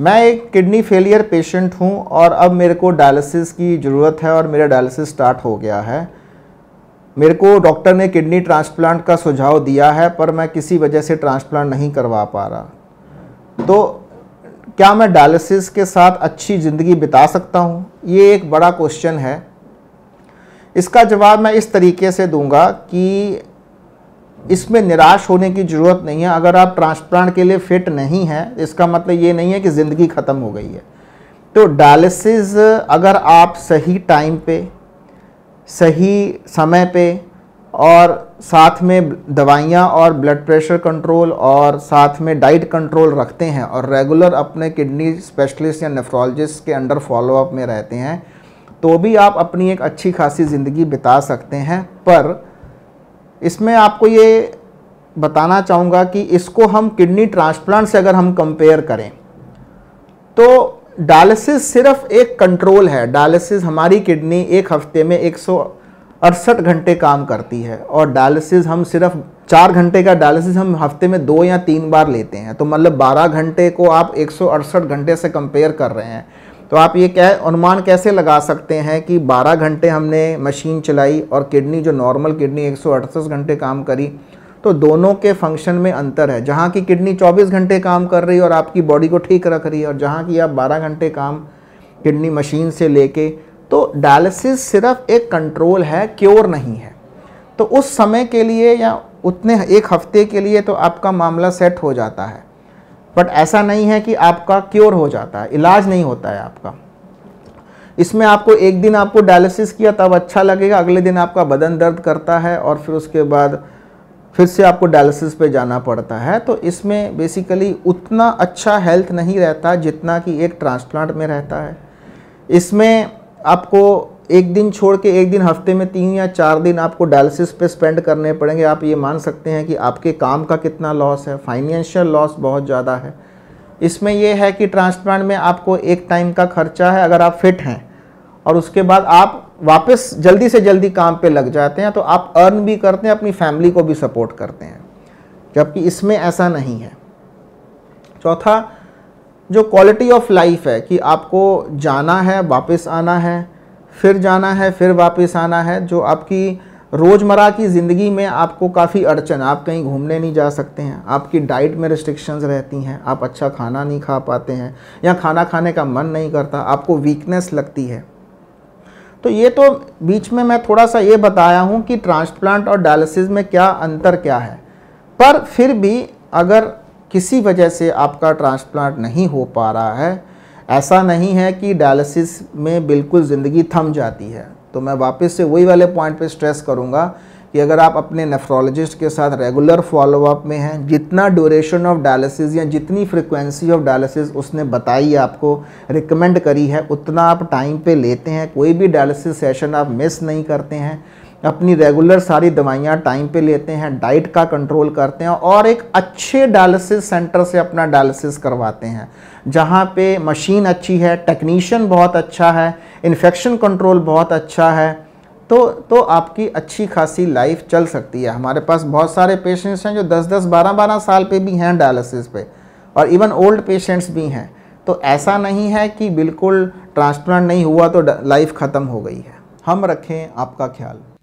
मैं एक kidney failure patient हूँ और अब मेरे को डायलिसिस की ज़रूरत है और मेरा डायलिसिस स्टार्ट हो गया है मेरे को डॉक्टर ने किडनी ट्रांसप्लांट का सुझाव दिया है पर मैं किसी वजह से ट्रांसप्लांट नहीं करवा पा रहा तो क्या मैं डायलिसिस के साथ अच्छी ज़िंदगी बिता सकता हूँ ये एक बड़ा क्वेश्चन है इसका जवाब मैं इस तरीके से दूंगा कि इसमें निराश होने की ज़रूरत नहीं है अगर आप ट्रांसप्लांट के लिए फिट नहीं हैं इसका मतलब ये नहीं है कि ज़िंदगी ख़त्म हो गई है तो डायलिसिस अगर आप सही टाइम पे सही समय पे और साथ में दवाइयाँ और ब्लड प्रेशर कंट्रोल और साथ में डाइट कंट्रोल रखते हैं और रेगुलर अपने किडनी स्पेशलिस्ट या नेफ्रोलॉजिस्ट के अंडर फॉलोअप में रहते हैं तो भी आप अपनी एक अच्छी खासी ज़िंदगी बिता सकते हैं पर इसमें आपको ये बताना चाहूँगा कि इसको हम किडनी ट्रांसप्लांट से अगर हम कंपेयर करें तो डायलिसिस सिर्फ एक कंट्रोल है डायलिसिस हमारी किडनी एक हफ्ते में एक अड़सठ घंटे काम करती है और डायलिसिस हम सिर्फ चार घंटे का डायलिसिस हम हफ्ते में दो या तीन बार लेते हैं तो मतलब बारह घंटे को आप एक घंटे से कंपेयर कर रहे हैं तो आप ये क्या अनुमान कैसे लगा सकते हैं कि 12 घंटे हमने मशीन चलाई और किडनी जो नॉर्मल किडनी एक घंटे काम करी तो दोनों के फंक्शन में अंतर है जहाँ की किडनी 24 घंटे काम कर रही और आपकी बॉडी को ठीक रख रही है और जहाँ की आप 12 घंटे काम किडनी मशीन से लेके तो डायलिसिस सिर्फ एक कंट्रोल है क्योर नहीं है तो उस समय के लिए या उतने एक हफ्ते के लिए तो आपका मामला सेट हो जाता है बट ऐसा नहीं है कि आपका क्योर हो जाता है इलाज नहीं होता है आपका इसमें आपको एक दिन आपको डायलिसिस किया तब अच्छा लगेगा अगले दिन आपका बदन दर्द करता है और फिर उसके बाद फिर से आपको डायलिसिस पे जाना पड़ता है तो इसमें बेसिकली उतना अच्छा हेल्थ नहीं रहता जितना कि एक ट्रांसप्लांट में रहता है इसमें आपको एक दिन छोड़ के एक दिन हफ्ते में तीन या चार दिन आपको डायलिसिस पे स्पेंड करने पड़ेंगे आप ये मान सकते हैं कि आपके काम का कितना लॉस है फाइनेंशियल लॉस बहुत ज़्यादा है इसमें यह है कि ट्रांसप्लांट में आपको एक टाइम का खर्चा है अगर आप फिट हैं और उसके बाद आप वापस जल्दी से जल्दी काम पे लग जाते हैं तो आप अर्न भी करते हैं अपनी फैमिली को भी सपोर्ट करते हैं जबकि इसमें ऐसा नहीं है चौथा जो क्वालिटी ऑफ लाइफ है कि आपको जाना है वापस आना है फिर जाना है फिर वापस आना है जो आपकी रोज़मर्रा की ज़िंदगी में आपको काफ़ी अड़चन आप कहीं घूमने नहीं जा सकते हैं आपकी डाइट में रिस्ट्रिक्शंस रहती हैं आप अच्छा खाना नहीं खा पाते हैं या खाना खाने का मन नहीं करता आपको वीकनेस लगती है तो ये तो बीच में मैं थोड़ा सा ये बताया हूँ कि ट्रांसप्लांट और डायलिसिस में क्या अंतर क्या है पर फिर भी अगर किसी वजह से आपका ट्रांसप्लांट नहीं हो पा रहा है ऐसा नहीं है कि डायलिसिस में बिल्कुल ज़िंदगी थम जाती है तो मैं वापस से वही वाले पॉइंट पे स्ट्रेस करूँगा कि अगर आप अपने नेफ्रोलॉजिस्ट के साथ रेगुलर फॉलोअप में हैं जितना ड्यूरेशन ऑफ डायलिसिस या जितनी फ्रिक्वेंसी ऑफ डायलिसिस उसने बताई आपको रिकमेंड करी है उतना आप टाइम पे लेते हैं कोई भी डायलिसिस सेशन आप मिस नहीं करते हैं अपनी रेगुलर सारी दवाइयाँ टाइम पे लेते हैं डाइट का कंट्रोल करते हैं और एक अच्छे डायलिसिस सेंटर से अपना डायलिसिस करवाते हैं जहाँ पे मशीन अच्छी है टेक्नीशियन बहुत अच्छा है इन्फेक्शन कंट्रोल बहुत अच्छा है तो तो आपकी अच्छी खासी लाइफ चल सकती है हमारे पास बहुत सारे पेशेंट्स हैं जो 10-10, 12-12 साल पे भी हैं डायलिसिस पे और इवन ओल्ड पेशेंट्स भी हैं तो ऐसा नहीं है कि बिल्कुल ट्रांसप्लांट नहीं हुआ तो लाइफ ख़त्म हो गई है हम रखें आपका ख्याल